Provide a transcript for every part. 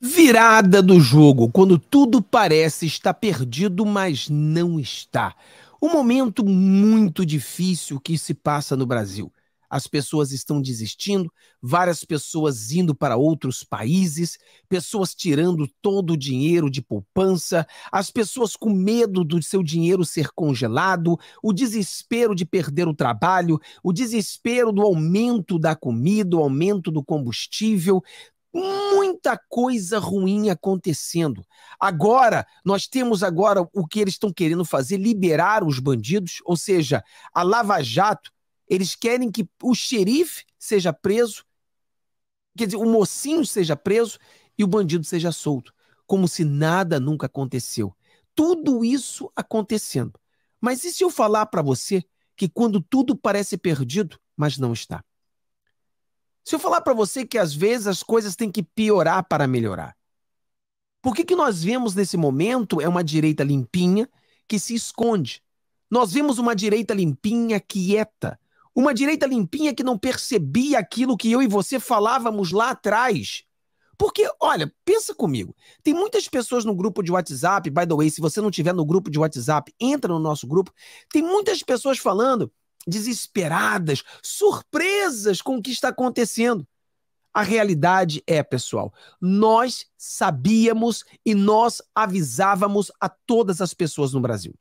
Virada do jogo, quando tudo parece estar perdido, mas não está. Um momento muito difícil que se passa no Brasil. As pessoas estão desistindo, várias pessoas indo para outros países, pessoas tirando todo o dinheiro de poupança, as pessoas com medo do seu dinheiro ser congelado, o desespero de perder o trabalho, o desespero do aumento da comida, o aumento do combustível, muita coisa ruim acontecendo. Agora, nós temos agora o que eles estão querendo fazer, liberar os bandidos, ou seja, a Lava Jato, eles querem que o xerife seja preso, quer dizer, o mocinho seja preso e o bandido seja solto, como se nada nunca aconteceu. Tudo isso acontecendo. Mas e se eu falar para você que quando tudo parece perdido, mas não está? Se eu falar para você que às vezes as coisas têm que piorar para melhorar, por que, que nós vemos nesse momento é uma direita limpinha que se esconde? Nós vemos uma direita limpinha quieta, uma direita limpinha que não percebia aquilo que eu e você falávamos lá atrás. Porque, olha, pensa comigo. Tem muitas pessoas no grupo de WhatsApp, by the way, se você não tiver no grupo de WhatsApp, entra no nosso grupo. Tem muitas pessoas falando desesperadas, surpresas com o que está acontecendo. A realidade é, pessoal, nós sabíamos e nós avisávamos a todas as pessoas no Brasil.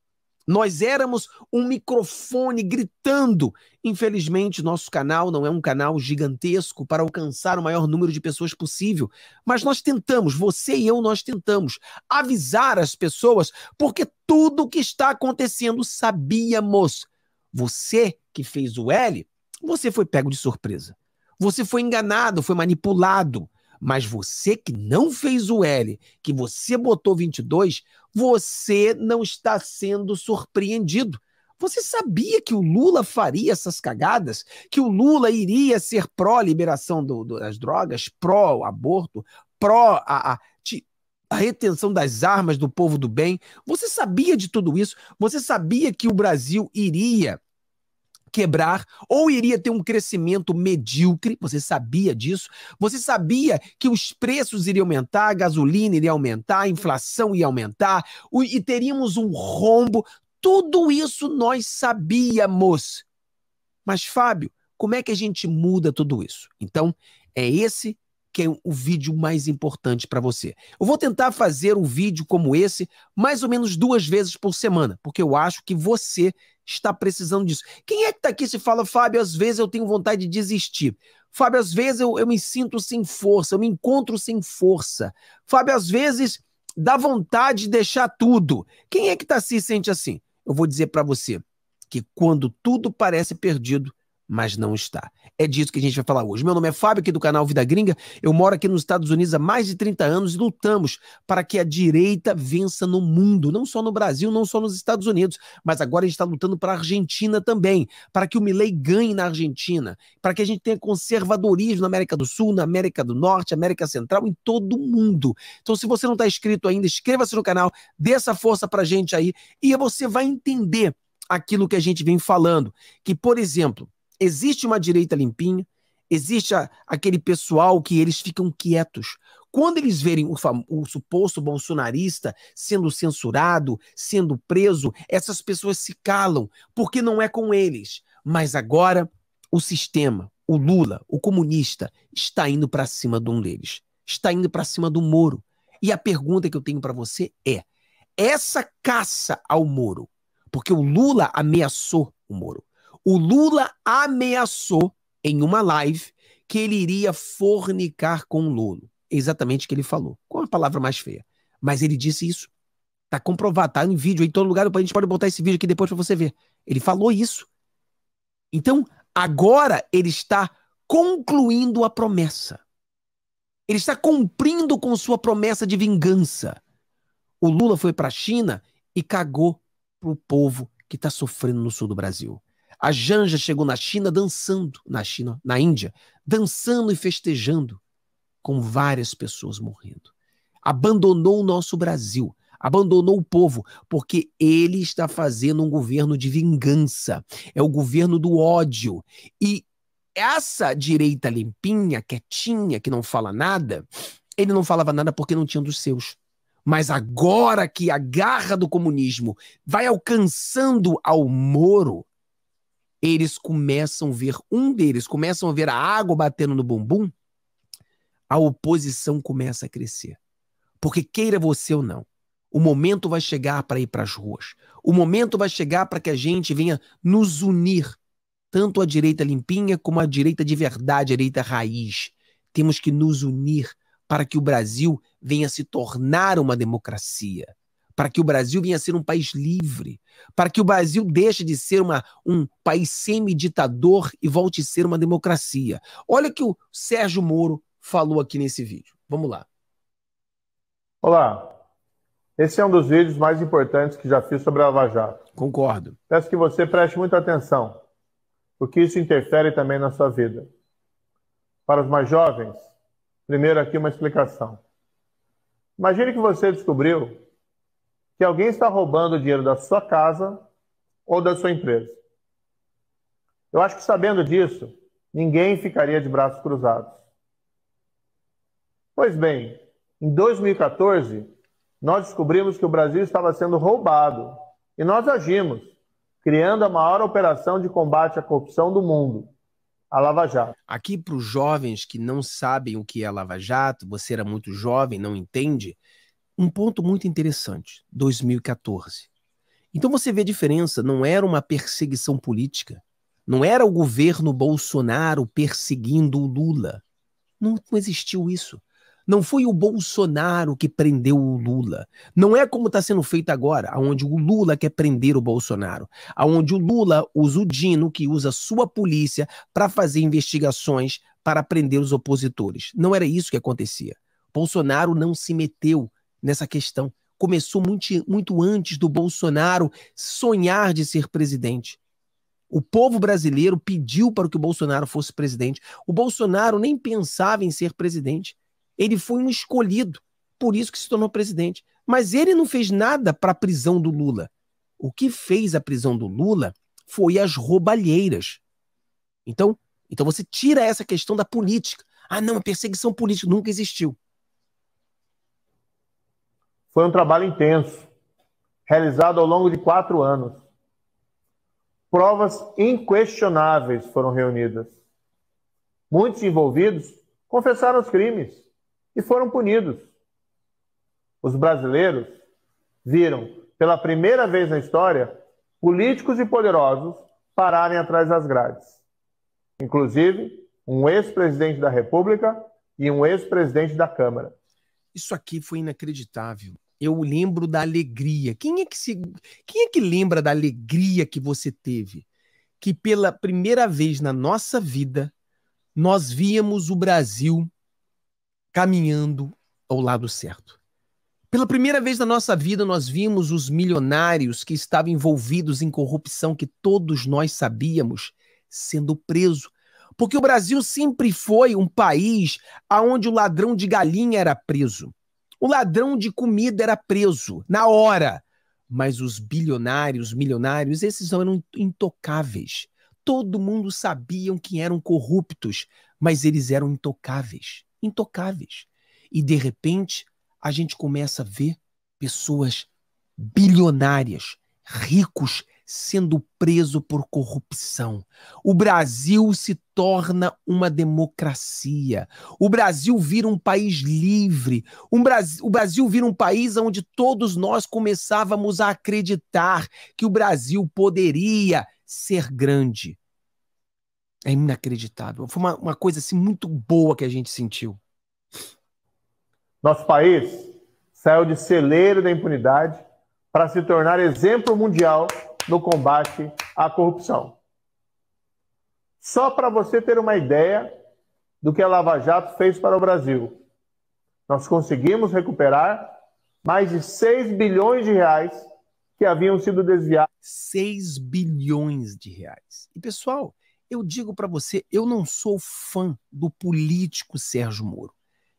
Nós éramos um microfone gritando. Infelizmente, nosso canal não é um canal gigantesco para alcançar o maior número de pessoas possível, mas nós tentamos, você e eu, nós tentamos avisar as pessoas, porque tudo o que está acontecendo sabíamos. Você que fez o L, você foi pego de surpresa. Você foi enganado, foi manipulado. Mas você que não fez o L, que você botou 22, você não está sendo surpreendido. Você sabia que o Lula faria essas cagadas? Que o Lula iria ser pró-liberação das drogas, pró-aborto, pró a, a a retenção das armas do povo do bem. Você sabia de tudo isso? Você sabia que o Brasil iria quebrar ou iria ter um crescimento medíocre? Você sabia disso? Você sabia que os preços iriam aumentar, a gasolina iria aumentar, a inflação ia aumentar e teríamos um rombo? Tudo isso nós sabíamos. Mas, Fábio, como é que a gente muda tudo isso? Então, é esse que é o vídeo mais importante para você. Eu vou tentar fazer um vídeo como esse mais ou menos duas vezes por semana, porque eu acho que você está precisando disso. Quem é que está aqui se fala, Fábio, às vezes eu tenho vontade de desistir. Fábio, às vezes eu, eu me sinto sem força, eu me encontro sem força. Fábio, às vezes dá vontade de deixar tudo. Quem é que está se sente assim? Eu vou dizer para você que quando tudo parece perdido, mas não está. É disso que a gente vai falar hoje. Meu nome é Fábio, aqui do canal Vida Gringa. Eu moro aqui nos Estados Unidos há mais de 30 anos e lutamos para que a direita vença no mundo, não só no Brasil, não só nos Estados Unidos, mas agora a gente está lutando para a Argentina também, para que o Milei ganhe na Argentina, para que a gente tenha conservadorismo na América do Sul, na América do Norte, América Central, em todo o mundo. Então, se você não está inscrito ainda, inscreva-se no canal, dê essa força para a gente aí e você vai entender aquilo que a gente vem falando, que, por exemplo, Existe uma direita limpinha, existe a, aquele pessoal que eles ficam quietos. Quando eles verem o, o suposto bolsonarista sendo censurado, sendo preso, essas pessoas se calam, porque não é com eles. Mas agora, o sistema, o Lula, o comunista, está indo para cima de um deles. Está indo para cima do Moro. E a pergunta que eu tenho para você é: essa caça ao Moro, porque o Lula ameaçou o Moro, o Lula ameaçou em uma live que ele iria fornicar com o Exatamente o que ele falou. Com a palavra mais feia. Mas ele disse isso. Tá comprovado, tá em vídeo em todo lugar. A gente pode botar esse vídeo aqui depois para você ver. Ele falou isso. Então, agora ele está concluindo a promessa. Ele está cumprindo com sua promessa de vingança. O Lula foi para a China e cagou para o povo que está sofrendo no sul do Brasil. A Janja chegou na China dançando, na China, na Índia, dançando e festejando, com várias pessoas morrendo. Abandonou o nosso Brasil, abandonou o povo, porque ele está fazendo um governo de vingança, é o governo do ódio. E essa direita limpinha, quietinha, que não fala nada, ele não falava nada porque não tinha dos seus. Mas agora que a garra do comunismo vai alcançando ao Moro, eles começam a ver, um deles começam a ver a água batendo no bumbum, a oposição começa a crescer. Porque queira você ou não, o momento vai chegar para ir para as ruas. O momento vai chegar para que a gente venha nos unir, tanto a direita limpinha como a direita de verdade, a direita raiz. Temos que nos unir para que o Brasil venha se tornar uma democracia para que o Brasil venha a ser um país livre, para que o Brasil deixe de ser uma, um país semi-ditador e volte a ser uma democracia. Olha o que o Sérgio Moro falou aqui nesse vídeo. Vamos lá. Olá, esse é um dos vídeos mais importantes que já fiz sobre a Lava Jato. Concordo. Peço que você preste muita atenção, porque isso interfere também na sua vida. Para os mais jovens, primeiro aqui uma explicação. Imagine que você descobriu que alguém está roubando o dinheiro da sua casa ou da sua empresa. Eu acho que sabendo disso, ninguém ficaria de braços cruzados. Pois bem, em 2014, nós descobrimos que o Brasil estava sendo roubado e nós agimos, criando a maior operação de combate à corrupção do mundo, a Lava Jato. Aqui, para os jovens que não sabem o que é Lava Jato, você era muito jovem, não entende, um ponto muito interessante, 2014. Então você vê a diferença, não era uma perseguição política, não era o governo Bolsonaro perseguindo o Lula. Não, não existiu isso. Não foi o Bolsonaro que prendeu o Lula. Não é como está sendo feito agora, aonde o Lula quer prender o Bolsonaro, aonde o Lula usa o Dino, que usa sua polícia para fazer investigações para prender os opositores. Não era isso que acontecia. Bolsonaro não se meteu nessa questão. Começou muito, muito antes do Bolsonaro sonhar de ser presidente. O povo brasileiro pediu para que o Bolsonaro fosse presidente. O Bolsonaro nem pensava em ser presidente. Ele foi um escolhido, por isso que se tornou presidente. Mas ele não fez nada para a prisão do Lula. O que fez a prisão do Lula foi as roubalheiras. Então, então você tira essa questão da política. Ah, não, a perseguição política nunca existiu. Foi um trabalho intenso, realizado ao longo de quatro anos. Provas inquestionáveis foram reunidas. Muitos envolvidos confessaram os crimes e foram punidos. Os brasileiros viram, pela primeira vez na história, políticos e poderosos pararem atrás das grades. Inclusive, um ex-presidente da República e um ex-presidente da Câmara. Isso aqui foi inacreditável eu lembro da alegria. Quem é que se, quem é que lembra da alegria que você teve? Que pela primeira vez na nossa vida nós víamos o Brasil caminhando ao lado certo. Pela primeira vez na nossa vida nós vimos os milionários que estavam envolvidos em corrupção que todos nós sabíamos sendo preso. Porque o Brasil sempre foi um país aonde o ladrão de galinha era preso o ladrão de comida era preso na hora. Mas os bilionários, milionários, esses eram intocáveis. Todo mundo sabia que eram corruptos, mas eles eram intocáveis. Intocáveis. E de repente, a gente começa a ver pessoas bilionárias, ricos, sendo preso por corrupção. O Brasil se torna uma democracia. O Brasil vira um país livre. Um Brasil, o Brasil vira um país onde todos nós começávamos a acreditar que o Brasil poderia ser grande. É inacreditável. Foi uma, uma coisa assim, muito boa que a gente sentiu. Nosso país saiu de celeiro da impunidade para se tornar exemplo mundial no combate à corrupção. Só para você ter uma ideia do que a Lava Jato fez para o Brasil. Nós conseguimos recuperar mais de 6 bilhões de reais que haviam sido desviados. 6 bilhões de reais. E pessoal, eu digo para você, eu não sou fã do político Sérgio Moro.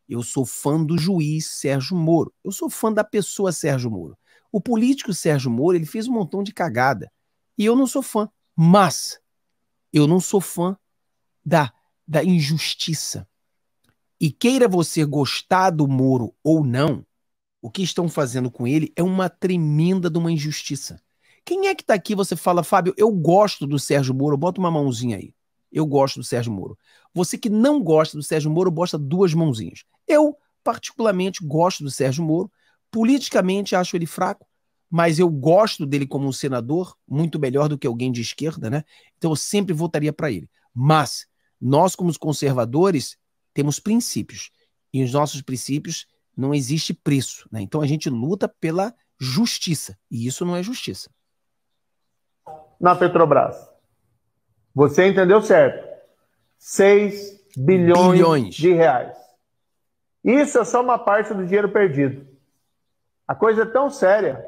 Eu sou fã do juiz Sérgio Moro. Eu sou fã da pessoa Sérgio Moro. O político Sérgio Moro, ele fez um montão de cagada. E eu não sou fã. Mas eu não sou fã da, da injustiça. E queira você gostar do Moro ou não, o que estão fazendo com ele é uma tremenda de uma injustiça. Quem é que está aqui você fala, Fábio, eu gosto do Sérgio Moro, bota uma mãozinha aí. Eu gosto do Sérgio Moro. Você que não gosta do Sérgio Moro, bota duas mãozinhas. Eu, particularmente, gosto do Sérgio Moro, Politicamente acho ele fraco, mas eu gosto dele como um senador, muito melhor do que alguém de esquerda, né? Então eu sempre votaria para ele. Mas nós, como conservadores, temos princípios. E os nossos princípios não existe preço, né? Então a gente luta pela justiça. E isso não é justiça. Na Petrobras. Você entendeu certo. 6 bilhões, bilhões. de reais. Isso é só uma parte do dinheiro perdido. A coisa é tão séria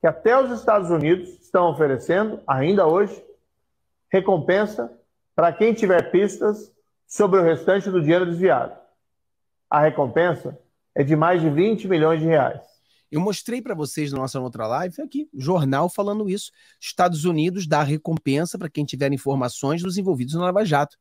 que até os Estados Unidos estão oferecendo, ainda hoje, recompensa para quem tiver pistas sobre o restante do dinheiro desviado. A recompensa é de mais de 20 milhões de reais. Eu mostrei para vocês na nossa outra live aqui, jornal falando isso. Estados Unidos dá recompensa para quem tiver informações dos envolvidos no Lava Jato.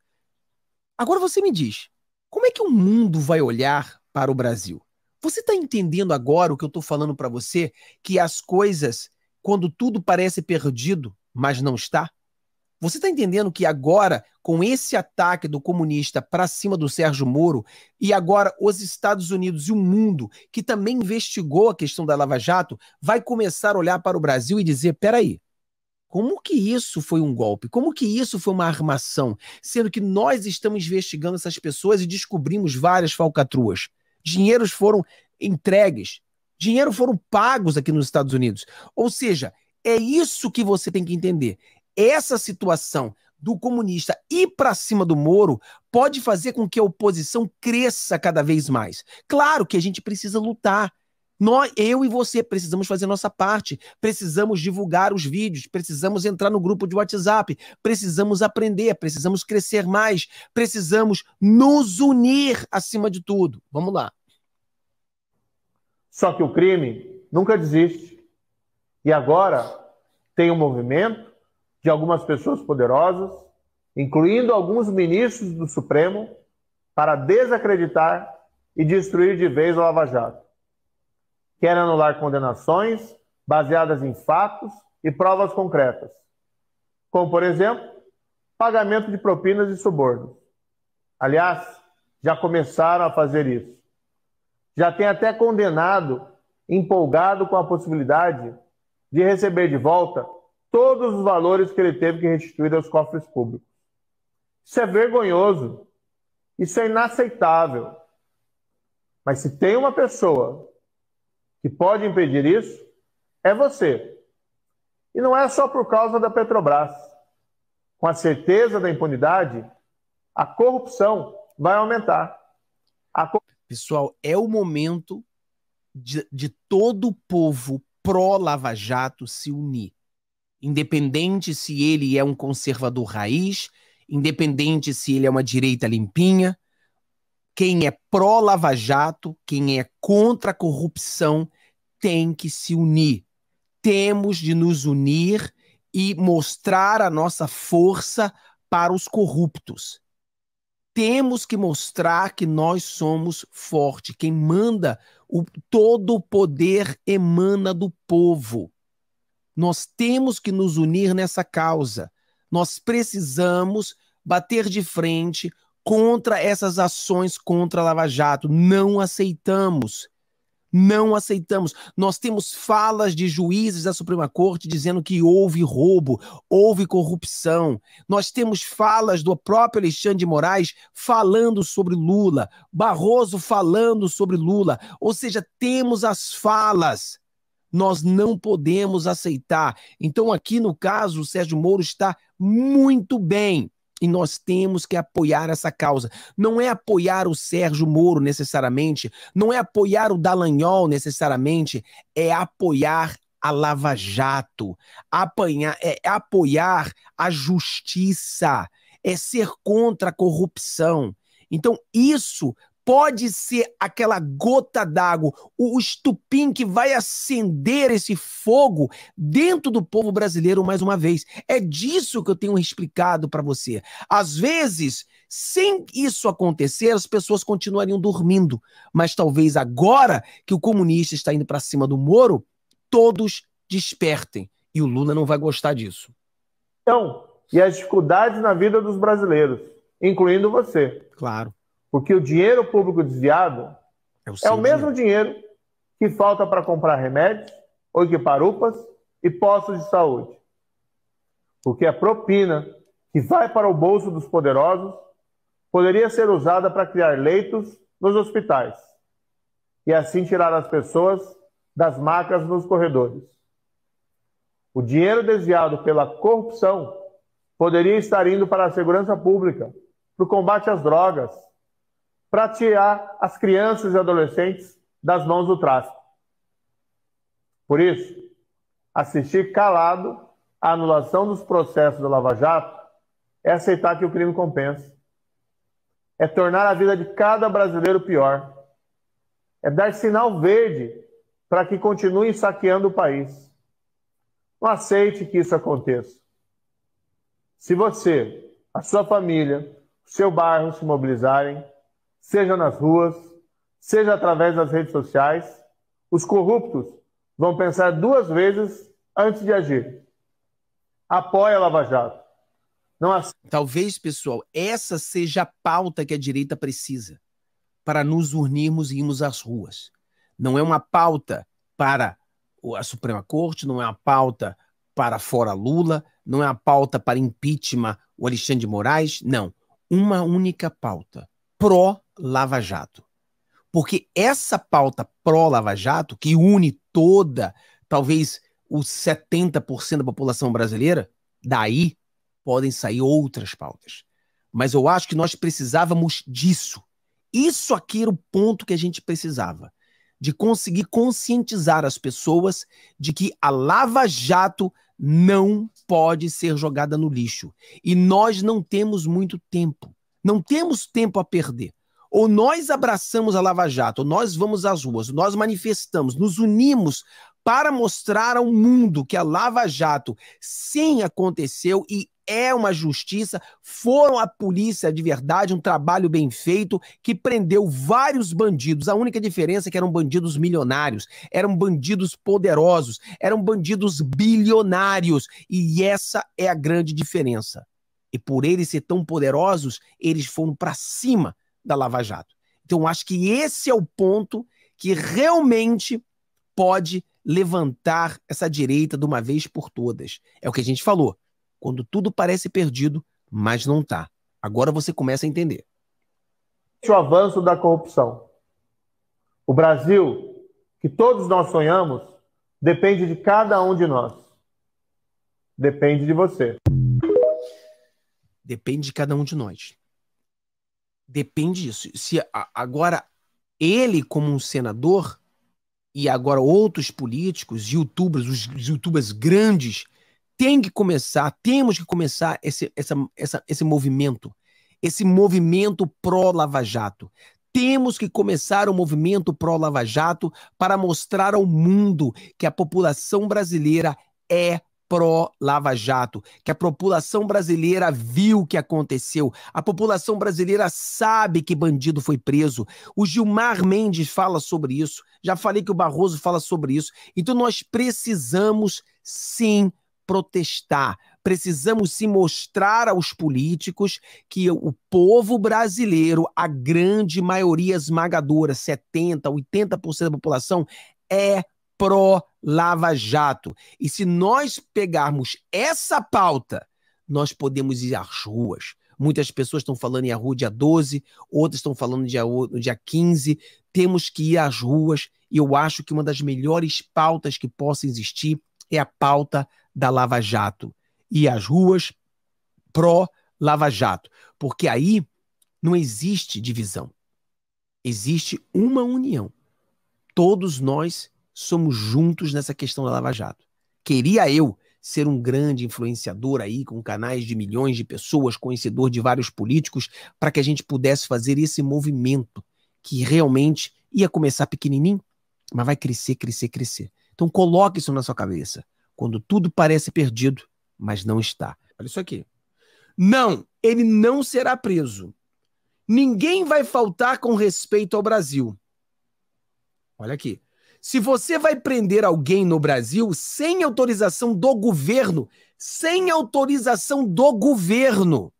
Agora você me diz, como é que o mundo vai olhar para o Brasil? Você está entendendo agora o que eu estou falando para você? Que as coisas, quando tudo parece perdido, mas não está? Você está entendendo que agora, com esse ataque do comunista para cima do Sérgio Moro, e agora os Estados Unidos e o mundo, que também investigou a questão da Lava Jato, vai começar a olhar para o Brasil e dizer: peraí, como que isso foi um golpe? Como que isso foi uma armação? Sendo que nós estamos investigando essas pessoas e descobrimos várias falcatruas dinheiros foram entregues, dinheiro foram pagos aqui nos Estados Unidos. Ou seja, é isso que você tem que entender. Essa situação do comunista ir para cima do Moro pode fazer com que a oposição cresça cada vez mais. Claro que a gente precisa lutar nós, eu e você precisamos fazer nossa parte, precisamos divulgar os vídeos, precisamos entrar no grupo de WhatsApp, precisamos aprender, precisamos crescer mais, precisamos nos unir acima de tudo. Vamos lá. Só que o crime nunca desiste. E agora tem um movimento de algumas pessoas poderosas, incluindo alguns ministros do Supremo, para desacreditar e destruir de vez o Lava Jato quer anular condenações baseadas em fatos e provas concretas, como, por exemplo, pagamento de propinas e subornos. Aliás, já começaram a fazer isso. Já tem até condenado empolgado com a possibilidade de receber de volta todos os valores que ele teve que restituir aos cofres públicos. Isso é vergonhoso. Isso é inaceitável. Mas se tem uma pessoa que pode impedir isso é você. E não é só por causa da Petrobras. Com a certeza da impunidade, a corrupção vai aumentar. Pessoal, é o momento de, de todo o povo pró-Lava Jato se unir. Independente se ele é um conservador raiz, independente se ele é uma direita limpinha, quem é pró-Lava Jato, quem é contra a corrupção, tem que se unir. Temos de nos unir e mostrar a nossa força para os corruptos. Temos que mostrar que nós somos forte. Quem manda, o, todo o poder emana do povo. Nós temos que nos unir nessa causa. Nós precisamos bater de frente contra essas ações contra a Lava Jato. Não aceitamos não aceitamos. Nós temos falas de juízes da Suprema Corte dizendo que houve roubo, houve corrupção. Nós temos falas do próprio Alexandre de Moraes falando sobre Lula, Barroso falando sobre Lula. Ou seja, temos as falas. Nós não podemos aceitar. Então, aqui no caso, o Sérgio Moro está muito bem e nós temos que apoiar essa causa. Não é apoiar o Sérgio Moro necessariamente, não é apoiar o Dallagnol necessariamente, é apoiar a Lava Jato, apanhar, é, é apoiar a justiça, é ser contra a corrupção. Então, isso pode ser aquela gota d'água, o estupim que vai acender esse fogo dentro do povo brasileiro mais uma vez. É disso que eu tenho explicado para você. Às vezes, sem isso acontecer, as pessoas continuariam dormindo, mas talvez agora que o comunista está indo para cima do Moro, todos despertem e o Lula não vai gostar disso. Então, e as dificuldades na vida dos brasileiros, incluindo você. Claro. Porque o dinheiro público desviado é o, é o mesmo dinheiro. dinheiro que falta para comprar remédios, ou que e postos de saúde. Porque a propina que vai para o bolso dos poderosos poderia ser usada para criar leitos nos hospitais e assim tirar as pessoas das macas nos corredores. O dinheiro desviado pela corrupção poderia estar indo para a segurança pública, para o combate às drogas, para tirar as crianças e adolescentes das mãos do tráfico. Por isso, assistir calado à anulação dos processos da Lava Jato é aceitar que o crime compensa. É tornar a vida de cada brasileiro pior. É dar sinal verde para que continuem saqueando o país. Não aceite que isso aconteça. Se você, a sua família, o seu bairro se mobilizarem, seja nas ruas, seja através das redes sociais, os corruptos vão pensar duas vezes antes de agir. Apoia a Lava Jato. Não Talvez, pessoal, essa seja a pauta que a direita precisa para nos unirmos e irmos às ruas. Não é uma pauta para a Suprema Corte, não é uma pauta para fora Lula, não é uma pauta para impeachment o Alexandre de Moraes, não. Uma única pauta: pró Lava Jato. Porque essa pauta pró-Lava Jato, que une toda, talvez, os 70% da população brasileira, daí podem sair outras pautas. Mas eu acho que nós precisávamos disso. Isso aqui era o ponto que a gente precisava de conseguir conscientizar as pessoas de que a Lava Jato não pode ser jogada no lixo. E nós não temos muito tempo. Não temos tempo a perder. Ou nós abraçamos a Lava Jato, ou nós vamos às ruas, nós manifestamos, nos unimos para mostrar ao mundo que a Lava Jato sim aconteceu e é uma justiça, foram a polícia de verdade, um trabalho bem feito que prendeu vários bandidos. A única diferença é que eram bandidos milionários, eram bandidos poderosos, eram bandidos bilionários, e essa é a grande diferença. E por eles ser tão poderosos, eles foram para cima da Lava Jato. Então, acho que esse é o ponto que realmente pode levantar essa direita de uma vez por todas. É o que a gente falou. Quando tudo parece perdido, mas não tá. Agora você começa a entender. O avanço da corrupção. O Brasil, que todos nós sonhamos, depende de cada um de nós. Depende de você. Depende de cada um de nós. Depende disso. Se agora ele, como um senador, e agora outros políticos, youtubers, os youtubers grandes, tem que começar, temos que começar esse, essa, essa, esse movimento, esse movimento pró-Lava Jato. Temos que começar o um movimento pró-Lava Jato para mostrar ao mundo que a população brasileira é pró-Lava Jato, que a população brasileira viu o que aconteceu, a população brasileira sabe que bandido foi preso. O Gilmar Mendes fala sobre isso, já falei que o Barroso fala sobre isso. Então nós precisamos sim protestar, precisamos se mostrar aos políticos que o povo brasileiro, a grande maioria esmagadora, 70, 80% da população, é pró-Lava Jato. E se nós pegarmos essa pauta, nós podemos ir às ruas. Muitas pessoas estão falando em a rua dia 12, outras estão falando dia, no dia 15. Temos que ir às ruas e eu acho que uma das melhores pautas que possa existir é a pauta da Lava Jato. E às ruas pró-Lava Jato. Porque aí não existe divisão. Existe uma união. Todos nós somos juntos nessa questão da Lava Jato. Queria eu ser um grande influenciador aí, com canais de milhões de pessoas, conhecedor de vários políticos, para que a gente pudesse fazer esse movimento que realmente ia começar pequenininho, mas vai crescer, crescer, crescer. Então coloque isso na sua cabeça. Quando tudo parece perdido, mas não está. Olha isso aqui. Não, ele não será preso. Ninguém vai faltar com respeito ao Brasil. Olha aqui. Se você vai prender alguém no Brasil sem autorização do governo, sem autorização do governo,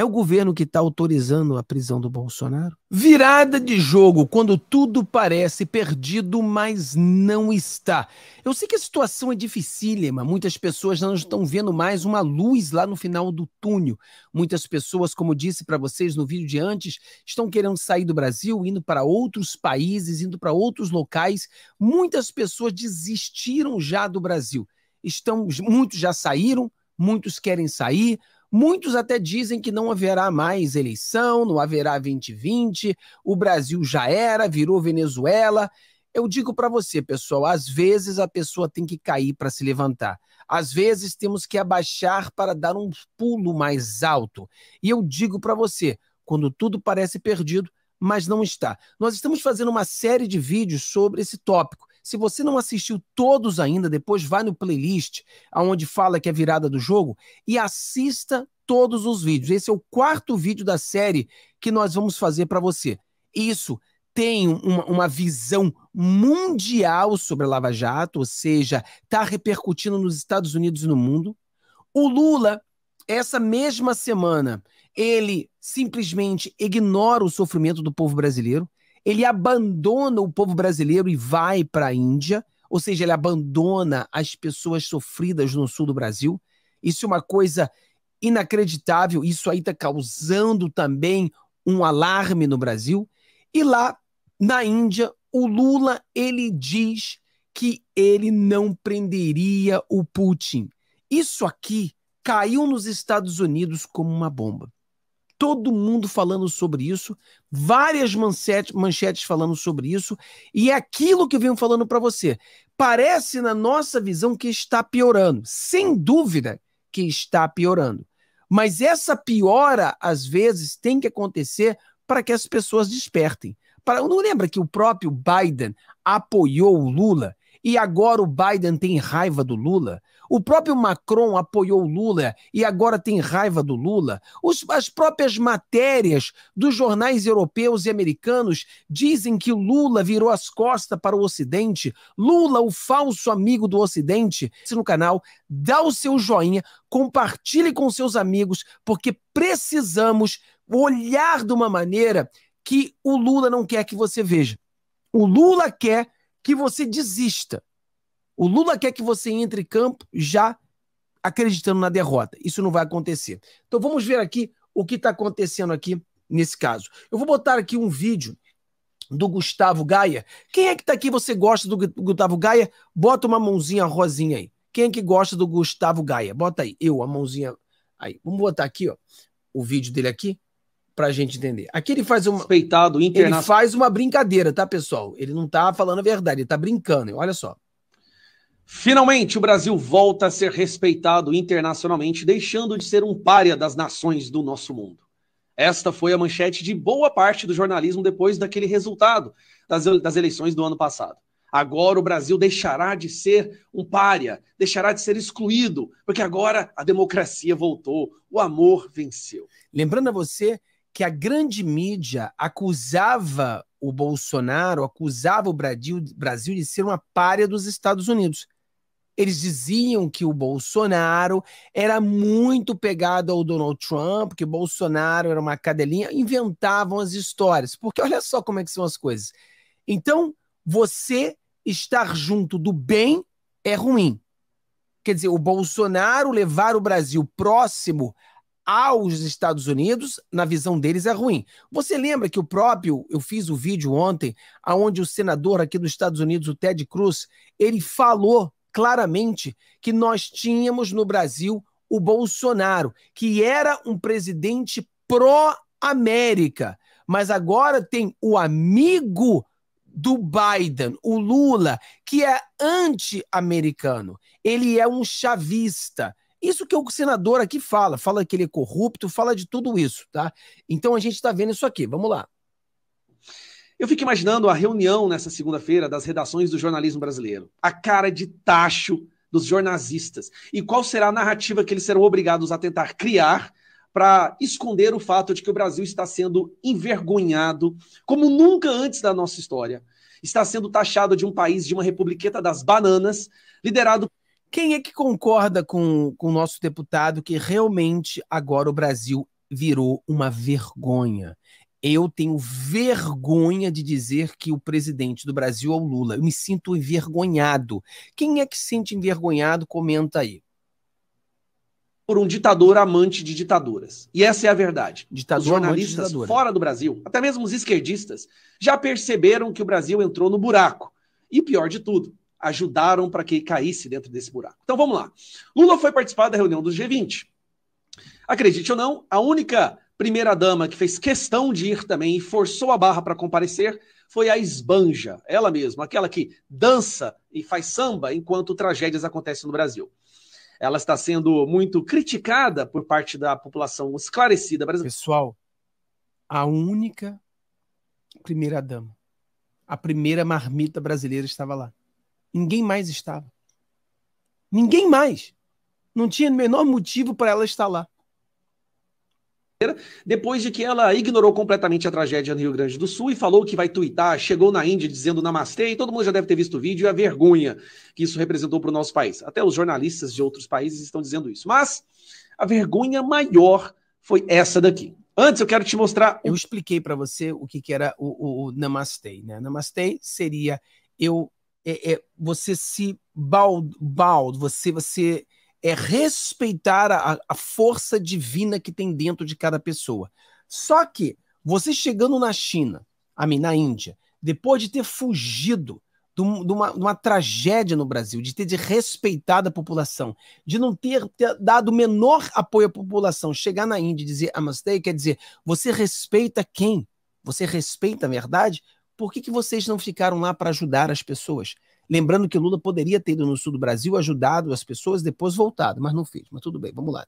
é o governo que está autorizando a prisão do Bolsonaro? Virada de jogo quando tudo parece perdido, mas não está. Eu sei que a situação é dificílima, muitas pessoas não estão vendo mais uma luz lá no final do túnel. Muitas pessoas, como disse para vocês no vídeo de antes, estão querendo sair do Brasil, indo para outros países, indo para outros locais. Muitas pessoas desistiram já do Brasil. Estão, muitos já saíram, muitos querem sair, Muitos até dizem que não haverá mais eleição, não haverá 2020, o Brasil já era, virou Venezuela. Eu digo para você, pessoal, às vezes a pessoa tem que cair para se levantar. Às vezes temos que abaixar para dar um pulo mais alto. E eu digo para você, quando tudo parece perdido, mas não está. Nós estamos fazendo uma série de vídeos sobre esse tópico. Se você não assistiu todos ainda, depois vai no playlist aonde fala que é virada do jogo e assista todos os vídeos. Esse é o quarto vídeo da série que nós vamos fazer para você. Isso tem uma, uma, visão mundial sobre a Lava Jato, ou seja, está repercutindo nos Estados Unidos e no mundo. O Lula, essa mesma semana, ele simplesmente ignora o sofrimento do povo brasileiro ele abandona o povo brasileiro e vai para a Índia, ou seja, ele abandona as pessoas sofridas no sul do Brasil. Isso é uma coisa inacreditável, isso aí está causando também um alarme no Brasil. E lá na Índia, o Lula ele diz que ele não prenderia o Putin. Isso aqui caiu nos Estados Unidos como uma bomba todo mundo falando sobre isso, várias manchetes, manchetes falando sobre isso, e é aquilo que eu venho falando para você. Parece, na nossa visão, que está piorando. Sem dúvida que está piorando. Mas essa piora, às vezes, tem que acontecer para que as pessoas despertem. não lembra que o próprio Biden apoiou o Lula? e agora o Biden tem raiva do Lula. O próprio Macron apoiou o Lula e agora tem raiva do Lula. Os, as próprias matérias dos jornais europeus e americanos dizem que Lula virou as costas para o Ocidente. Lula, o falso amigo do Ocidente. Se no canal, dá o seu joinha, compartilhe com seus amigos, porque precisamos olhar de uma maneira que o Lula não quer que você veja. O Lula quer que você desista. O Lula quer que você entre em campo já acreditando na derrota. Isso não vai acontecer. Então vamos ver aqui o que está acontecendo aqui nesse caso. Eu vou botar aqui um vídeo do Gustavo Gaia. Quem é que está aqui? Você gosta do Gustavo Gaia? Bota uma mãozinha rosinha aí. Quem é que gosta do Gustavo Gaia? Bota aí, eu, a mãozinha aí. Vamos botar aqui, ó, o vídeo dele aqui para a gente entender. Aqui ele faz uma. Respeitado, internacional. Ele faz uma brincadeira, tá, pessoal? Ele não tá falando a verdade, ele tá brincando. Olha só. Finalmente, o Brasil volta a ser respeitado internacionalmente, deixando de ser um pária das nações do nosso mundo. Esta foi a manchete de boa parte do jornalismo depois daquele resultado das, eleições do ano passado. Agora o Brasil deixará de ser um pária, deixará de ser excluído, porque agora a democracia voltou, o amor venceu. Lembrando a você que a grande mídia acusava o Bolsonaro, acusava o Brasil de ser uma párea dos Estados Unidos. Eles diziam que o Bolsonaro era muito pegado ao Donald Trump, que o Bolsonaro era uma cadelinha, inventavam as histórias. Porque olha só como é que são as coisas. Então, você estar junto do bem é ruim. Quer dizer, o Bolsonaro levar o Brasil próximo aos Estados Unidos, na visão deles, é ruim. Você lembra que o próprio, eu fiz o um vídeo ontem, aonde o senador aqui dos Estados Unidos, o Ted Cruz, ele falou claramente que nós tínhamos no Brasil o Bolsonaro, que era um presidente pró-América, mas agora tem o amigo do Biden, o Lula, que é anti-americano. Ele é um chavista isso que o senador aqui fala, fala que ele é corrupto, fala de tudo isso, tá? Então a gente está vendo isso aqui, vamos lá. Eu fico imaginando a reunião nessa segunda-feira das redações do jornalismo brasileiro. A cara de tacho dos jornalistas. E qual será a narrativa que eles serão obrigados a tentar criar para esconder o fato de que o Brasil está sendo envergonhado como nunca antes da nossa história. Está sendo taxado de um país de uma republiqueta das bananas, liderado quem é que concorda com, com o nosso deputado que realmente agora o Brasil virou uma vergonha? Eu tenho vergonha de dizer que o presidente do Brasil é o Lula. Eu me sinto envergonhado. Quem é que se sente envergonhado? Comenta aí. Por um ditador amante de ditaduras. E essa é a verdade. Ditador, os jornalistas fora do Brasil, até mesmo os esquerdistas, já perceberam que o Brasil entrou no buraco. E pior de tudo, ajudaram para que caísse dentro desse buraco. Então vamos lá. Lula foi participar da reunião do G20. Acredite ou não, a única primeira-dama que fez questão de ir também e forçou a barra para comparecer foi a esbanja, ela mesma, aquela que dança e faz samba enquanto tragédias acontecem no Brasil. Ela está sendo muito criticada por parte da população esclarecida brasileira. Pessoal, a única primeira-dama, a primeira marmita brasileira estava lá. Ninguém mais estava. Ninguém mais. Não tinha o menor motivo para ela estar lá. Depois de que ela ignorou completamente a tragédia no Rio Grande do Sul e falou que vai twittar, chegou na Índia dizendo namastê, e todo mundo já deve ter visto o vídeo e a vergonha que isso representou para o nosso país. Até os jornalistas de outros países estão dizendo isso. Mas a vergonha maior foi essa daqui. Antes eu quero te mostrar. Eu expliquei para você o que, que era o, o, o namastê, né? Namastê seria eu é, é, você se baldo, bald, você, você é respeitar a, a força divina que tem dentro de cada pessoa. Só que você chegando na China, a mim, na Índia, depois de ter fugido de uma, de uma, tragédia no Brasil, de ter desrespeitado a população, de não ter, ter dado o menor apoio à população, chegar na Índia e dizer Amastei, quer dizer, você respeita quem? Você respeita a verdade? Por que, que vocês não ficaram lá para ajudar as pessoas? Lembrando que Lula poderia ter ido no sul do Brasil, ajudado as pessoas, depois voltado, mas não fez. Mas tudo bem, vamos lá.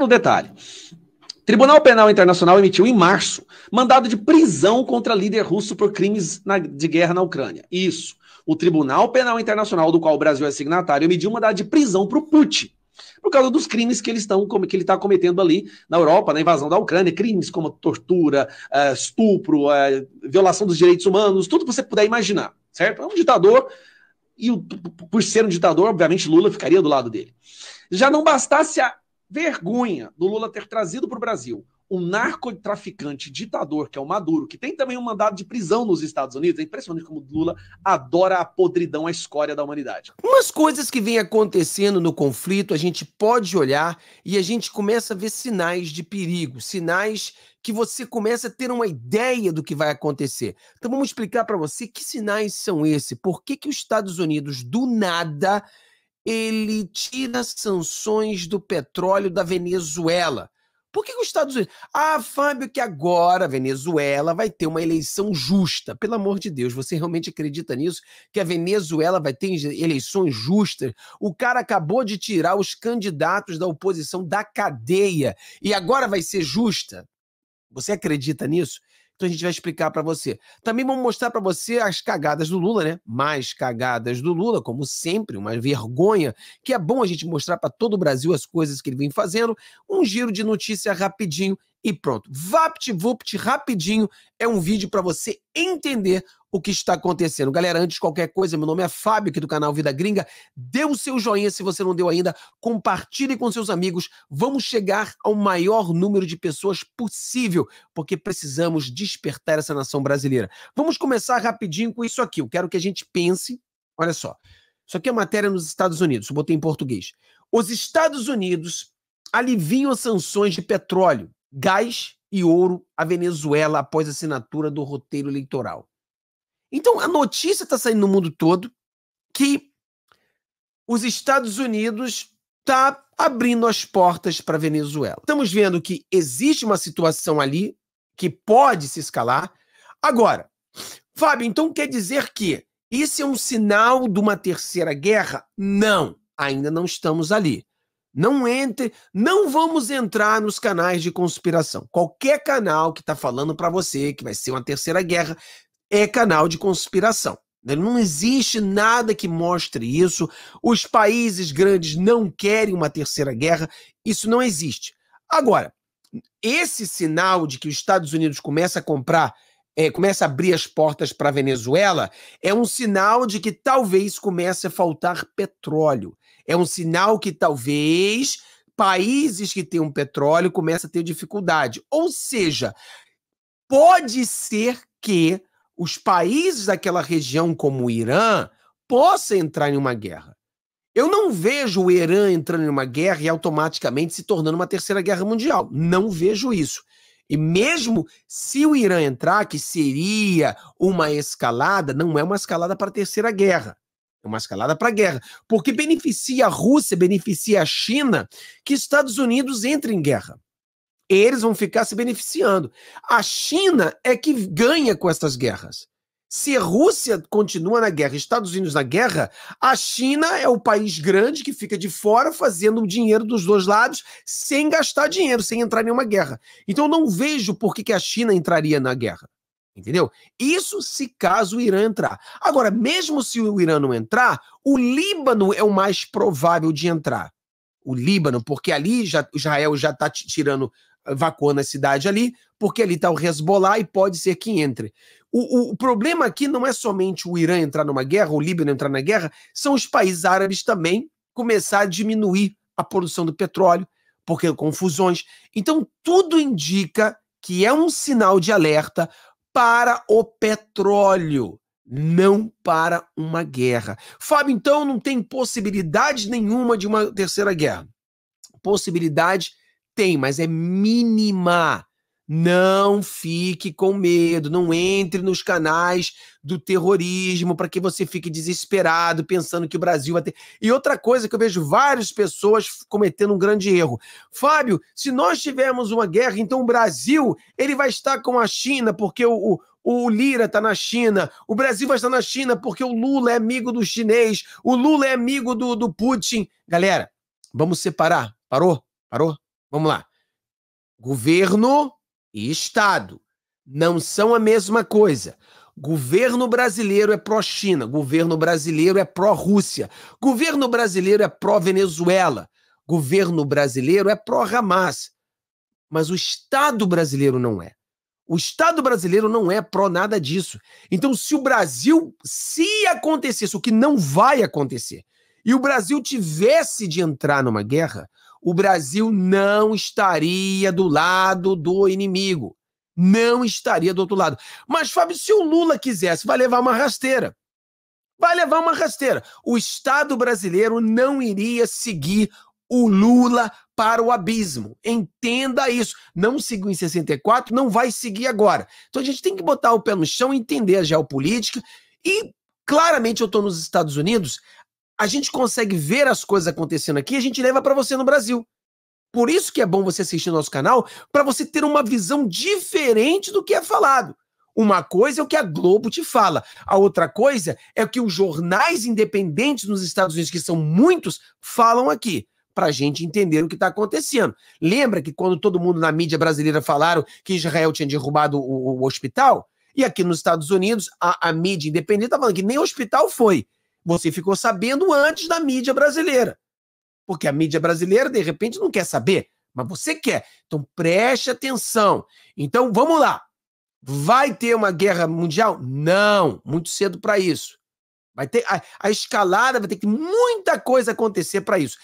Um detalhe. Tribunal Penal Internacional emitiu em março mandado de prisão contra líder russo por crimes na, de guerra na Ucrânia. Isso. O Tribunal Penal Internacional, do qual o Brasil é signatário, emitiu mandado de prisão para o Putin por causa dos crimes que eles estão que ele está cometendo ali na Europa, na invasão da Ucrânia, crimes como tortura, eh, estupro, eh, violação dos direitos humanos, tudo que você puder imaginar, certo? É um ditador e por ser um ditador, obviamente Lula ficaria do lado dele. Já não bastasse a vergonha do Lula ter trazido para o Brasil um narcotraficante ditador, que é o Maduro, que tem também um mandado de prisão nos Estados Unidos. É impressionante como Lula adora a podridão, a escória da humanidade. Umas coisas que vem acontecendo no conflito, a gente pode olhar e a gente começa a ver sinais de perigo, sinais que você começa a ter uma ideia do que vai acontecer. Então vamos explicar para você que sinais são esses, por que, que os Estados Unidos, do nada, ele tira sanções do petróleo da Venezuela. Por que, que os Estados Unidos? Ah, Fábio, que agora a Venezuela vai ter uma eleição justa. Pelo amor de Deus, você realmente acredita nisso? Que a Venezuela vai ter eleições justas? O cara acabou de tirar os candidatos da oposição da cadeia e agora vai ser justa? Você acredita nisso? Então a gente vai explicar para você. Também vamos mostrar para você as cagadas do Lula, né? Mais cagadas do Lula, como sempre, uma vergonha, que é bom a gente mostrar para todo o Brasil as coisas que ele vem fazendo. Um giro de notícia rapidinho e pronto. Vapt-vupt rapidinho é um vídeo para você entender o que está acontecendo. Galera, antes de qualquer coisa, meu nome é Fábio, aqui do canal Vida Gringa. Dê o seu joinha se você não deu ainda, compartilhe com seus amigos. Vamos chegar ao maior número de pessoas possível, porque precisamos despertar essa nação brasileira. Vamos começar rapidinho com isso aqui. Eu quero que a gente pense, olha só. Isso aqui é matéria nos Estados Unidos, eu botei em português. Os Estados Unidos aliviam as sanções de petróleo, gás e ouro à Venezuela após a assinatura do roteiro eleitoral. Então a notícia está saindo no mundo todo que os Estados Unidos está abrindo as portas para a Venezuela. Estamos vendo que existe uma situação ali que pode se escalar. Agora, Fábio, então quer dizer que isso é um sinal de uma terceira guerra? Não, ainda não estamos ali. Não entre, não vamos entrar nos canais de conspiração. Qualquer canal que está falando para você que vai ser uma terceira guerra, é canal de conspiração. Né? Não existe nada que mostre isso. Os países grandes não querem uma terceira guerra. Isso não existe. Agora, esse sinal de que os Estados Unidos começa a comprar, é, começa a abrir as portas para a Venezuela, é um sinal de que talvez comece a faltar petróleo. É um sinal que talvez países que têm um petróleo comecem a ter dificuldade. Ou seja, pode ser que os países daquela região, como o Irã, possa entrar em uma guerra. Eu não vejo o Irã entrando em uma guerra e automaticamente se tornando uma terceira guerra mundial. Não vejo isso. E mesmo se o Irã entrar, que seria uma escalada, não é uma escalada para a terceira guerra. É uma escalada para a guerra. Porque beneficia a Rússia, beneficia a China que Estados Unidos entre em guerra. Eles vão ficar se beneficiando. A China é que ganha com essas guerras. Se a Rússia continua na guerra, Estados Unidos na guerra, a China é o país grande que fica de fora fazendo o dinheiro dos dois lados sem gastar dinheiro, sem entrar em nenhuma guerra. Então não vejo por que, que a China entraria na guerra. Entendeu? Isso se caso o Irã entrar. Agora, mesmo se o Irã não entrar, o Líbano é o mais provável de entrar. O Líbano, porque ali já, Israel já está tirando vacuando na cidade ali, porque ali está o Hezbollah e pode ser que entre. O, o, o, problema aqui não é somente o Irã entrar numa guerra, o Líbano entrar na guerra, são os países árabes também começar a diminuir a produção do petróleo, porque confusões. Então, tudo indica que é um sinal de alerta para o petróleo, não para uma guerra. Fábio, então, não tem possibilidade nenhuma de uma terceira guerra. Possibilidade tem, mas é mínima. Não fique com medo, não entre nos canais do terrorismo para que você fique desesperado pensando que o Brasil vai ter. E outra coisa que eu vejo várias pessoas cometendo um grande erro. Fábio, se nós tivermos uma guerra, então o Brasil ele vai estar com a China porque o, o, o Lira está na China, o Brasil vai estar na China porque o Lula é amigo do chinês, o Lula é amigo do, do Putin. Galera, vamos separar. Parou? Parou? Vamos lá. Governo e Estado não são a mesma coisa. Governo brasileiro é pró-China, governo brasileiro é pró-Rússia, governo brasileiro é pró-Venezuela, governo brasileiro é pró-Hamas. Mas o Estado brasileiro não é. O Estado brasileiro não é pró nada disso. Então, se o Brasil, se acontecesse, o que não vai acontecer, e o Brasil tivesse de entrar numa guerra, o Brasil não estaria do lado do inimigo. Não estaria do outro lado. Mas, Fábio, se o Lula quisesse, vai levar uma rasteira. Vai levar uma rasteira. O Estado brasileiro não iria seguir o Lula para o abismo. Entenda isso. Não seguiu em 64, não vai seguir agora. Então a gente tem que botar o pé no chão, entender a geopolítica e claramente eu estou nos Estados Unidos a gente consegue ver as coisas acontecendo aqui, a gente leva para você no Brasil. Por isso que é bom você assistir nosso canal, para você ter uma visão diferente do que é falado. Uma coisa é o que a Globo te fala, a outra coisa é o que os jornais independentes nos Estados Unidos, que são muitos, falam aqui, para a gente entender o que está acontecendo. Lembra que quando todo mundo na mídia brasileira falaram que Israel tinha derrubado o, o hospital? E aqui nos Estados Unidos, a, a mídia independente está falando que nem hospital foi. Você ficou sabendo antes da mídia brasileira. Porque a mídia brasileira, de repente, não quer saber, mas você quer. Então preste atenção. Então vamos lá. Vai ter uma guerra mundial? Não, muito cedo para isso. Vai ter a, a, escalada, vai ter que muita coisa acontecer para isso.